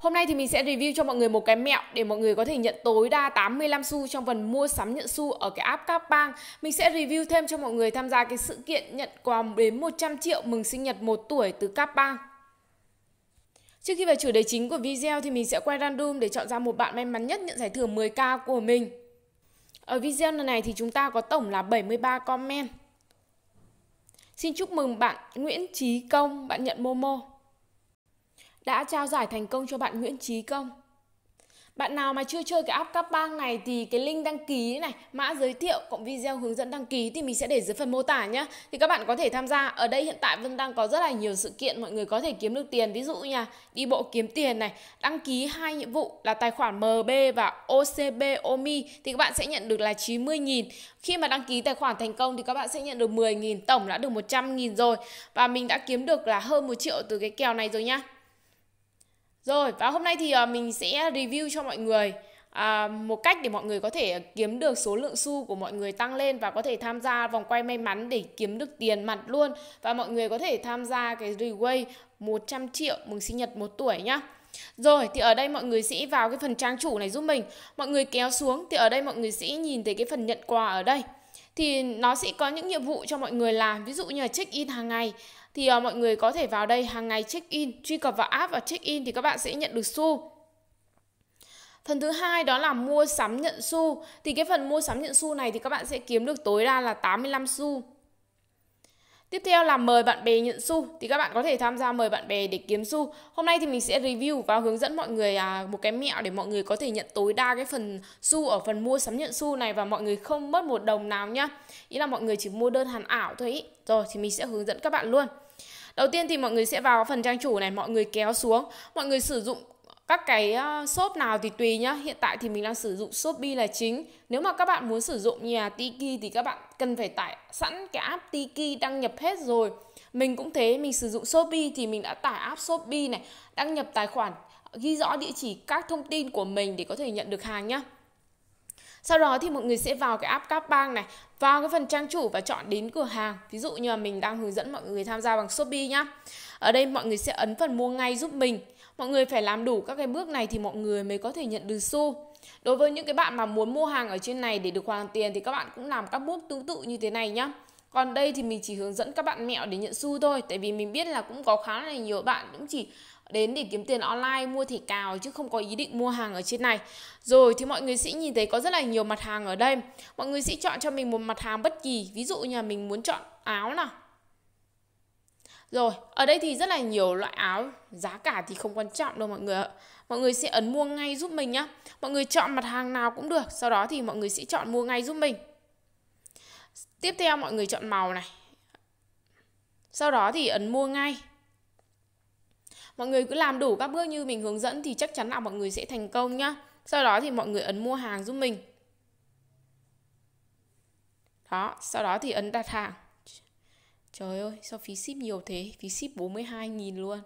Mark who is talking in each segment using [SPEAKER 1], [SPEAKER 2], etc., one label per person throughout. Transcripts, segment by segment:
[SPEAKER 1] Hôm nay thì mình sẽ review cho mọi người một cái mẹo để mọi người có thể nhận tối đa 85 xu trong phần mua sắm nhận xu ở cái app Các Bang. Mình sẽ review thêm cho mọi người tham gia cái sự kiện nhận quà đến 100 triệu mừng sinh nhật 1 tuổi từ Các Bang. Trước khi vào chủ đề chính của video thì mình sẽ quay random để chọn ra một bạn may mắn nhất nhận giải thưởng 10k của mình. Ở video lần này thì chúng ta có tổng là 73 comment. Xin chúc mừng bạn Nguyễn Trí Công, bạn nhận Momo đã trao giải thành công cho bạn Nguyễn Trí Công. Bạn nào mà chưa chơi cái app cấp bang này thì cái link đăng ký này, mã giới thiệu cộng video hướng dẫn đăng ký thì mình sẽ để dưới phần mô tả nhé. Thì các bạn có thể tham gia. Ở đây hiện tại Vân đang có rất là nhiều sự kiện mọi người có thể kiếm được tiền. Ví dụ nha, đi bộ kiếm tiền này, đăng ký hai nhiệm vụ là tài khoản MB và OCB OMI thì các bạn sẽ nhận được là 90.000. Khi mà đăng ký tài khoản thành công thì các bạn sẽ nhận được 10.000, tổng đã được 100.000 rồi. Và mình đã kiếm được là hơn một triệu từ cái kèo này rồi nhá. Rồi và hôm nay thì à, mình sẽ review cho mọi người à, một cách để mọi người có thể kiếm được số lượng xu của mọi người tăng lên và có thể tham gia vòng quay may mắn để kiếm được tiền mặt luôn và mọi người có thể tham gia cái giveaway 100 triệu mừng sinh nhật 1 tuổi nhá. Rồi thì ở đây mọi người sẽ vào cái phần trang chủ này giúp mình. Mọi người kéo xuống thì ở đây mọi người sẽ nhìn thấy cái phần nhận quà ở đây thì nó sẽ có những nhiệm vụ cho mọi người làm ví dụ như là check in hàng ngày thì uh, mọi người có thể vào đây hàng ngày check in truy cập vào app và check in thì các bạn sẽ nhận được xu Phần thứ hai đó là mua sắm nhận xu. Thì cái phần mua sắm nhận xu này thì các bạn sẽ kiếm được tối đa là 85 xu. Tiếp theo là mời bạn bè nhận xu thì các bạn có thể tham gia mời bạn bè để kiếm xu. Hôm nay thì mình sẽ review và hướng dẫn mọi người à, một cái mẹo để mọi người có thể nhận tối đa cái phần xu ở phần mua sắm nhận xu này và mọi người không mất một đồng nào nhá. Ý là mọi người chỉ mua đơn hàng ảo thôi ý. Rồi thì mình sẽ hướng dẫn các bạn luôn. Đầu tiên thì mọi người sẽ vào phần trang chủ này, mọi người kéo xuống, mọi người sử dụng các cái ờ, shop nào thì tùy nhá hiện tại thì mình đang sử dụng shopee là chính nếu mà các bạn muốn sử dụng nhà tiki thì các bạn cần phải tải sẵn cái app tiki đăng nhập hết rồi mình cũng thế mình sử dụng shopee thì mình đã tải app shopee này đăng nhập tài khoản ghi rõ địa chỉ các thông tin của mình để có thể nhận được hàng nhá sau đó thì mọi người sẽ vào cái app Cap Bank này, vào cái phần trang chủ và chọn đến cửa hàng. Ví dụ như là mình đang hướng dẫn mọi người tham gia bằng Shopee nhá. Ở đây mọi người sẽ ấn phần mua ngay giúp mình. Mọi người phải làm đủ các cái bước này thì mọi người mới có thể nhận được xu. Đối với những cái bạn mà muốn mua hàng ở trên này để được hoàn tiền thì các bạn cũng làm các bước tương tự như thế này nhá. Còn đây thì mình chỉ hướng dẫn các bạn mẹo để nhận xu thôi Tại vì mình biết là cũng có khá là nhiều bạn cũng chỉ đến để kiếm tiền online mua thẻ cào chứ không có ý định mua hàng ở trên này Rồi thì mọi người sẽ nhìn thấy có rất là nhiều mặt hàng ở đây Mọi người sẽ chọn cho mình một mặt hàng bất kỳ Ví dụ như là mình muốn chọn áo nào rồi, ở đây thì rất là nhiều loại áo, giá cả thì không quan trọng đâu mọi người ạ. Mọi người sẽ ấn mua ngay giúp mình nhá. Mọi người chọn mặt hàng nào cũng được, sau đó thì mọi người sẽ chọn mua ngay giúp mình. Tiếp theo mọi người chọn màu này. Sau đó thì ấn mua ngay. Mọi người cứ làm đủ các bước như mình hướng dẫn thì chắc chắn là mọi người sẽ thành công nhá. Sau đó thì mọi người ấn mua hàng giúp mình. Đó, sau đó thì ấn đặt hàng. Trời ơi, sao phí ship nhiều thế? Phí ship 42.000 luôn.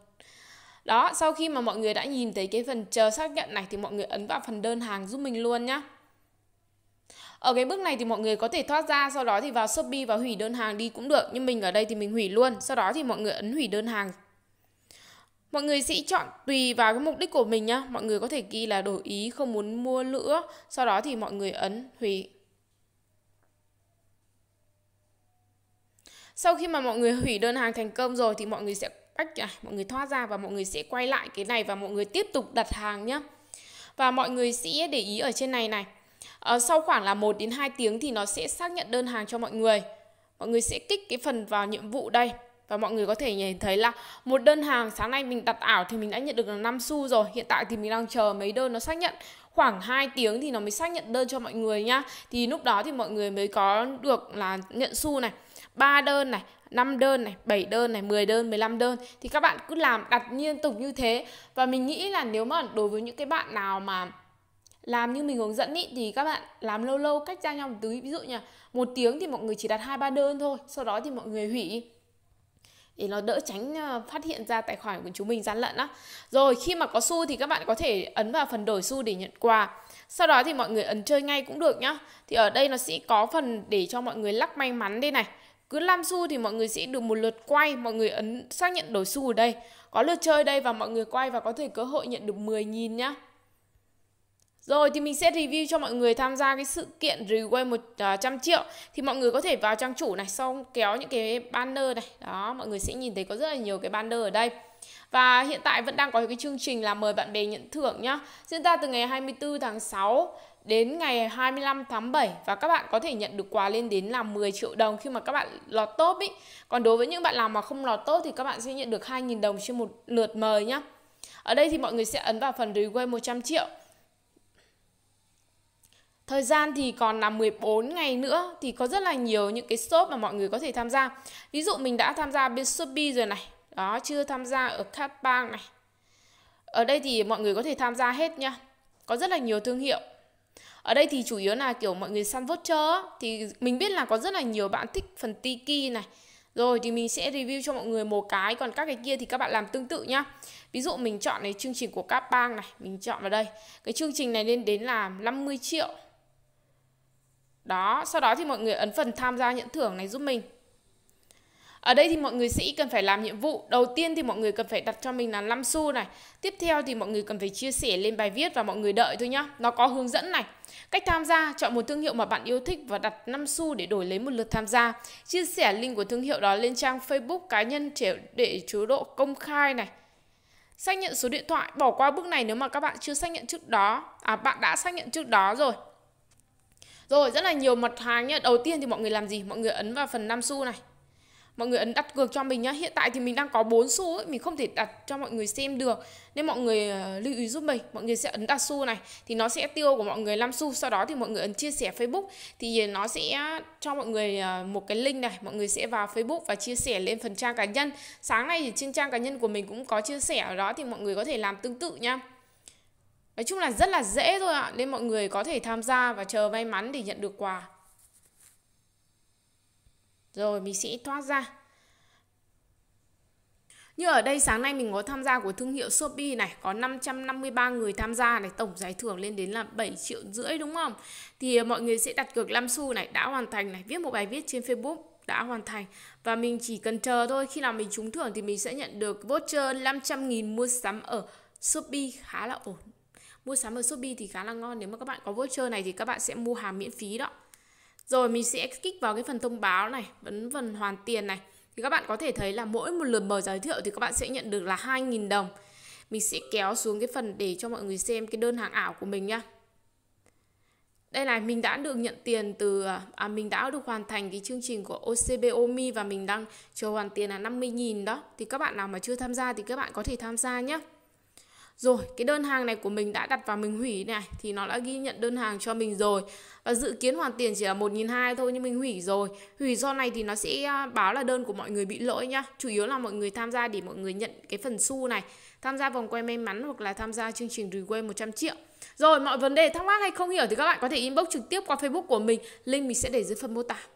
[SPEAKER 1] Đó, sau khi mà mọi người đã nhìn thấy cái phần chờ xác nhận này thì mọi người ấn vào phần đơn hàng giúp mình luôn nhá. Ở cái bước này thì mọi người có thể thoát ra, sau đó thì vào Shopee và hủy đơn hàng đi cũng được. Nhưng mình ở đây thì mình hủy luôn, sau đó thì mọi người ấn hủy đơn hàng. Mọi người sẽ chọn tùy vào cái mục đích của mình nhá. Mọi người có thể ghi là đổi ý, không muốn mua nữa. Sau đó thì mọi người ấn hủy sau khi mà mọi người hủy đơn hàng thành công rồi thì mọi người sẽ cách à, mọi người thoát ra và mọi người sẽ quay lại cái này và mọi người tiếp tục đặt hàng nhé và mọi người sẽ để ý ở trên này này à, sau khoảng là 1 đến 2 tiếng thì nó sẽ xác nhận đơn hàng cho mọi người mọi người sẽ kích cái phần vào nhiệm vụ đây và mọi người có thể nhìn thấy là một đơn hàng sáng nay mình đặt ảo thì mình đã nhận được là 5 xu rồi hiện tại thì mình đang chờ mấy đơn nó xác nhận khoảng 2 tiếng thì nó mới xác nhận đơn cho mọi người nhá thì lúc đó thì mọi người mới có được là nhận xu này 3 đơn này 5 đơn này, 7 đơn này, 10 đơn, 15 đơn thì các bạn cứ làm đặt liên tục như thế và mình nghĩ là nếu mà đối với những cái bạn nào mà làm như mình hướng dẫn ý, thì các bạn làm lâu lâu cách ra nhau một tí ví dụ như một tiếng thì mọi người chỉ đặt hai ba đơn thôi sau đó thì mọi người hủy để nó đỡ tránh ờ, phát hiện ra tài khoản của chúng mình gian lận á rồi khi mà có xu thì các bạn có thể ấn vào phần đổi xu để nhận quà sau đó thì mọi người ấn chơi ngay cũng được nhá thì ở đây nó sẽ có phần để cho mọi người lắc may mắn đây này cứ 5 xu thì mọi người sẽ được một lượt quay, mọi người ấn xác nhận đổi xu ở đây. Có lượt chơi đây và mọi người quay và có thể cơ hội nhận được 10.000 nhá. Rồi thì mình sẽ review cho mọi người tham gia cái sự kiện giveaway 100 à, triệu Thì mọi người có thể vào trang chủ này xong kéo những cái banner này Đó mọi người sẽ nhìn thấy có rất là nhiều cái banner ở đây và hiện tại vẫn đang có cái chương trình là mời bạn bè nhận thưởng nhá. Diễn ra từ ngày 24 tháng 6 đến ngày 25 tháng 7 và các bạn có thể nhận được quà lên đến là 10 triệu đồng khi mà các bạn lọt top ý. Còn đối với những bạn nào mà không lọt top thì các bạn sẽ nhận được 2.000 đồng trên một lượt mời nhá. Ở đây thì mọi người sẽ ấn vào phần request 100 triệu. Thời gian thì còn là 14 ngày nữa thì có rất là nhiều những cái shop mà mọi người có thể tham gia. Ví dụ mình đã tham gia bên Shopee rồi này, đó chưa tham gia ở Cat Bank này ở đây thì mọi người có thể tham gia hết nha có rất là nhiều thương hiệu ở đây thì chủ yếu là kiểu mọi người săn voucher thì mình biết là có rất là nhiều bạn thích phần tiki này rồi thì mình sẽ review cho mọi người một cái còn các cái kia thì các bạn làm tương tự nhá ví dụ mình chọn này chương trình của các bang này mình chọn vào đây cái chương trình này lên đến là 50 triệu đó sau đó thì mọi người ấn phần tham gia nhận thưởng này giúp mình ở đây thì mọi người sĩ cần phải làm nhiệm vụ. Đầu tiên thì mọi người cần phải đặt cho mình là 5 xu này. Tiếp theo thì mọi người cần phải chia sẻ lên bài viết và mọi người đợi thôi nhá. Nó có hướng dẫn này. Cách tham gia, chọn một thương hiệu mà bạn yêu thích và đặt 5 xu để đổi lấy một lượt tham gia. Chia sẻ link của thương hiệu đó lên trang Facebook cá nhân để chế độ công khai này. Xác nhận số điện thoại, bỏ qua bước này nếu mà các bạn chưa xác nhận trước đó. À bạn đã xác nhận trước đó rồi. Rồi, rất là nhiều mặt hàng nhá. Đầu tiên thì mọi người làm gì? Mọi người ấn vào phần 5 xu này mọi người ấn đặt cược cho mình nhá hiện tại thì mình đang có bốn xu ấy mình không thể đặt cho mọi người xem được nên mọi người ờ, lưu ý giúp mình mọi người sẽ ấn đặt xu này thì nó sẽ tiêu của mọi người 5 xu sau đó thì mọi người ấn chia sẻ facebook thì nó sẽ cho mọi người ờ, một cái link này mọi người sẽ vào facebook và chia sẻ lên phần trang cá nhân sáng nay thì trên trang cá nhân của mình cũng có chia sẻ ở đó thì mọi người có thể làm tương tự nha nói chung là rất là dễ thôi ạ nên mọi người có thể tham gia và chờ may mắn để nhận được quà rồi mình sẽ thoát ra. Như ở đây sáng nay mình có tham gia của thương hiệu Shopee này Có 553 người tham gia này Tổng giải thưởng lên đến là 7 triệu rưỡi đúng không? Thì ờ, mọi người sẽ đặt cược 5 xu này Đã hoàn thành này Viết một bài viết trên Facebook đã hoàn thành và mình chỉ cần chờ thôi khi nào mình trúng thưởng thì mình sẽ nhận được voucher 500 nghìn mua sắm ở Shopee khá là ổn mua sắm ở Shopee thì khá là ngon nếu mà các bạn có voucher này thì các bạn sẽ mua hàng miễn phí đó rồi mình sẽ kích vào cái phần thông báo này, vấn phần hoàn tiền này. Thì các bạn có thể thấy là mỗi một lượt mở giới thiệu thì các bạn sẽ nhận được là 2.000 đồng. Mình sẽ kéo xuống cái phần để cho mọi người xem cái đơn hàng ảo của mình nhá. Đây này, mình đã được nhận tiền từ à, mình đã được hoàn thành cái chương trình của OCB Omi và mình đang chờ hoàn tiền là 50.000 đó. Thì các bạn nào mà chưa tham gia thì các bạn có thể tham gia nhé rồi cái đơn hàng này của mình đã đặt vào mình hủy này thì nó đã ghi nhận đơn hàng cho mình rồi và dự kiến hoàn tiền chỉ là một nghìn hai thôi nhưng mình hủy rồi hủy do này thì nó sẽ à, báo là đơn của mọi người bị lỗi nhá chủ yếu là mọi người tham gia để mọi người nhận cái phần xu này tham gia vòng quay may mắn hoặc là tham gia chương trình requay 100 triệu rồi mọi vấn đề thắc mắc hay không hiểu thì các bạn có thể inbox trực tiếp qua facebook của mình link mình sẽ để dưới phần mô tả